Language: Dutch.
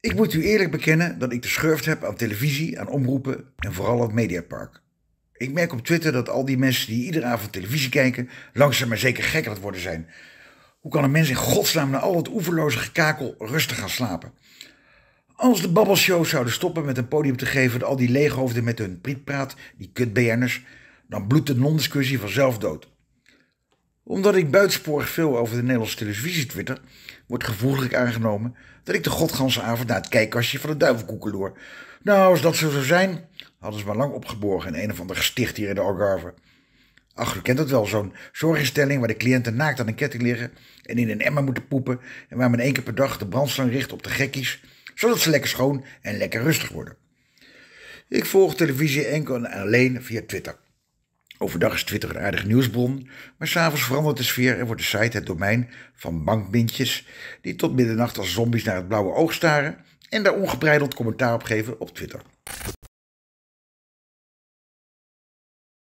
Ik moet u eerlijk bekennen dat ik de schurft heb aan televisie, aan omroepen en vooral aan Mediapark. Ik merk op Twitter dat al die mensen die iedere avond televisie kijken, langzaam maar zeker gek aan het worden zijn. Hoe kan een mens in godsnaam na al het oeverloze gekakel rustig gaan slapen? Als de babbelshows zouden stoppen met een podium te geven aan al die leeghoofden met hun prietpraat, die kutbeerners, dan bloedt de non-discussie vanzelf dood omdat ik buitensporig veel over de Nederlandse televisie twitter, wordt gevoelig aangenomen dat ik de godganse avond naar het kijkkastje van de duivelkoeken Nou, als dat zo zou zijn, hadden ze maar lang opgeborgen in een of ander gesticht hier in de Algarve. Ach, u kent dat wel, zo'n zorginstelling waar de cliënten naakt aan een ketting liggen en in een emmer moeten poepen en waar men één keer per dag de brandslang richt op de gekkies, zodat ze lekker schoon en lekker rustig worden. Ik volg televisie enkel en alleen via Twitter. Overdag is Twitter een aardig nieuwsbron, maar s'avonds verandert de sfeer en wordt de site het domein van bankbindjes die tot middernacht als zombies naar het blauwe oog staren en daar ongebreideld commentaar op geven op Twitter.